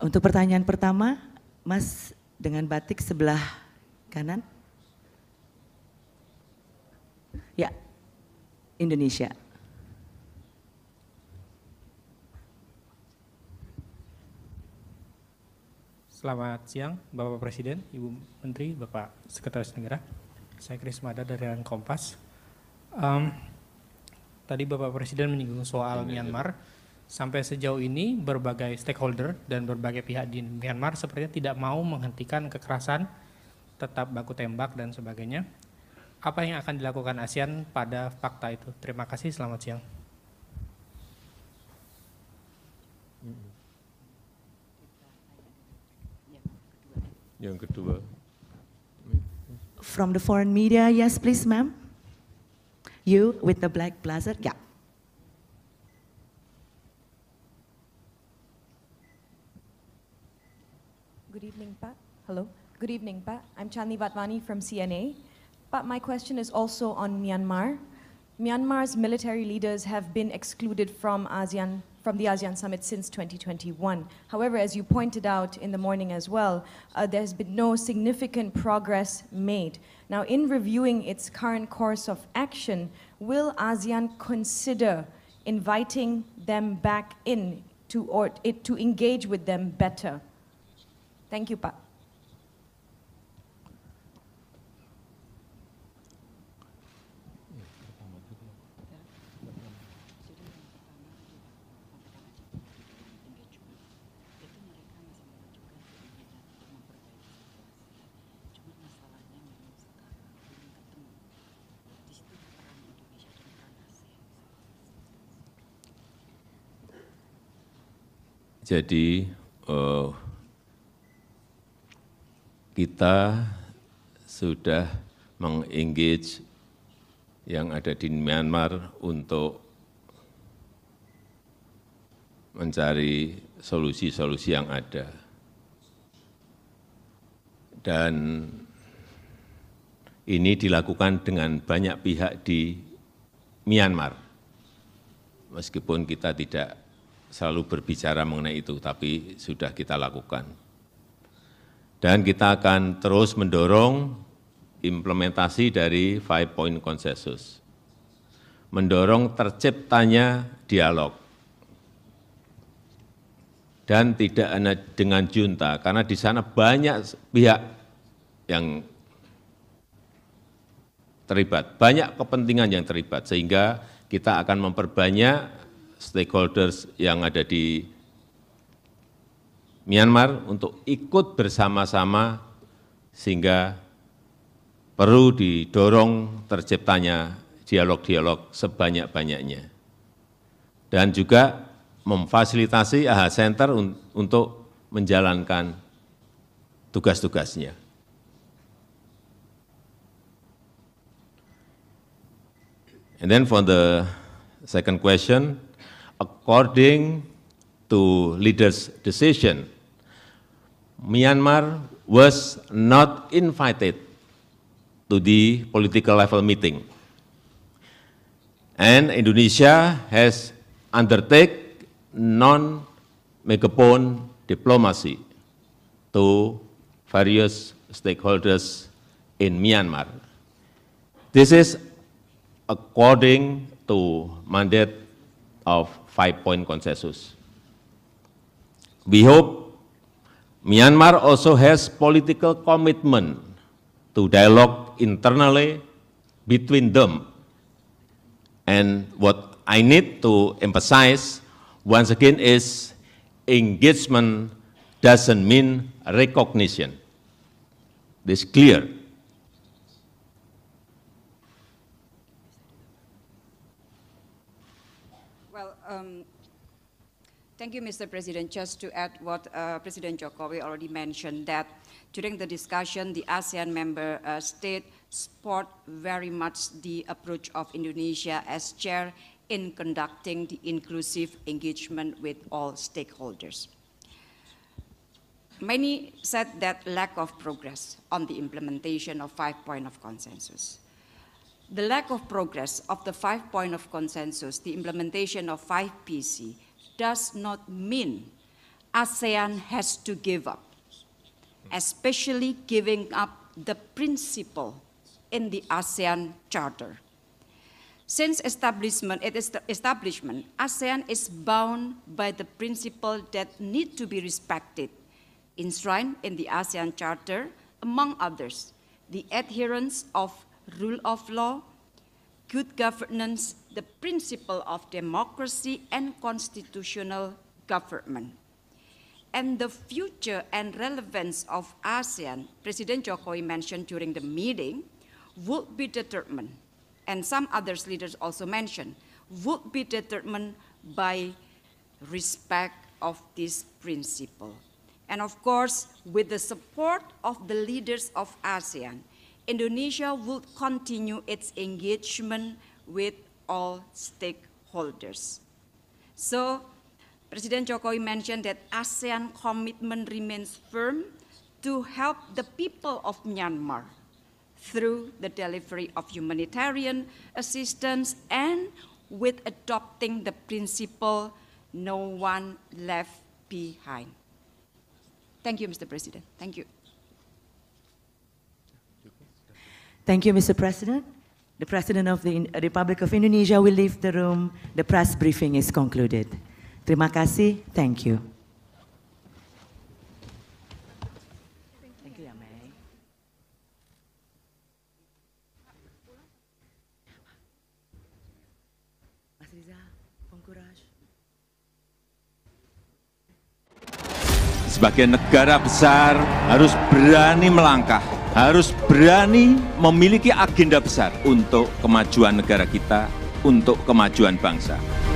Untuk pertanyaan pertama, Mas dengan batik sebelah kanan. Ya, Indonesia. Selamat siang, Bapak Presiden, Ibu Menteri, Bapak Sekretaris Negara. Saya Kris Mada dari Rang Kompas. Um, tadi Bapak Presiden menyinggung soal Myanmar sampai sejauh ini berbagai stakeholder dan berbagai pihak di Myanmar sepertinya tidak mau menghentikan kekerasan, tetap baku tembak dan sebagainya. Apa yang akan dilakukan ASEAN pada fakta itu? Terima kasih, selamat siang. Yang kedua. From the foreign media, yes please ma'am. You with the black blazer, yeah. Hello. Good evening, Pa. I'm Chandni Vatwani from CNA. But my question is also on Myanmar. Myanmar's military leaders have been excluded from ASEAN from the ASEAN summit since 2021. However, as you pointed out in the morning as well, uh, there's been no significant progress made. Now, in reviewing its current course of action, will ASEAN consider inviting them back in to or it, to engage with them better? Thank you, Pa. jadi eh, kita sudah mengengage yang ada di myanmar untuk mencari solusi-solusi yang ada. Dan ini dilakukan dengan banyak pihak di Myanmar. Meskipun kita tidak selalu berbicara mengenai itu, tapi sudah kita lakukan. Dan kita akan terus mendorong implementasi dari Five Point Consensus, mendorong terciptanya dialog, dan tidak hanya dengan junta, karena di sana banyak pihak yang terlibat, banyak kepentingan yang terlibat, sehingga kita akan memperbanyak stakeholders yang ada di Myanmar untuk ikut bersama-sama sehingga perlu didorong terciptanya dialog-dialog sebanyak-banyaknya. Dan juga memfasilitasi AHA Center un untuk menjalankan tugas-tugasnya. And then for the second question, according to leaders' decision, Myanmar was not invited to the political level meeting. And Indonesia has undertake non-megaphone diplomacy to various stakeholders in Myanmar. This is according to mandate of five-point consensus. We hope Myanmar also has political commitment to dialogue internally between them. And what I need to emphasize once again is engagement doesn't mean recognition. This is clear. Thank you, Mr. President. Just to add what uh, President Jokowi already mentioned, that during the discussion, the ASEAN member uh, state support very much the approach of Indonesia as chair in conducting the inclusive engagement with all stakeholders. Many said that lack of progress on the implementation of five point of consensus. The lack of progress of the five point of consensus, the implementation of five PC, does not mean ASEAN has to give up, especially giving up the principle in the ASEAN Charter. Since establishment, its establishment, ASEAN is bound by the principle that need to be respected, enshrined in the ASEAN Charter, among others, the adherence of rule of law, good governance, the principle of democracy and constitutional government. And the future and relevance of ASEAN, President Jokowi mentioned during the meeting, would be determined, and some other leaders also mentioned, would be determined by respect of this principle. And of course, with the support of the leaders of ASEAN, Indonesia will continue its engagement with all stakeholders. So President Jokowi mentioned that ASEAN commitment remains firm to help the people of Myanmar through the delivery of humanitarian assistance and with adopting the principle no one left behind. Thank you, Mr. President. Thank you. Thank you, Mr. President. The President of the Republic of Indonesia will leave the room. The press briefing is concluded. Terima kasih. Thank you. Thank you, Yamei. Mas Riza, Sebagai negara besar harus berani melangkah harus berani memiliki agenda besar untuk kemajuan negara kita, untuk kemajuan bangsa.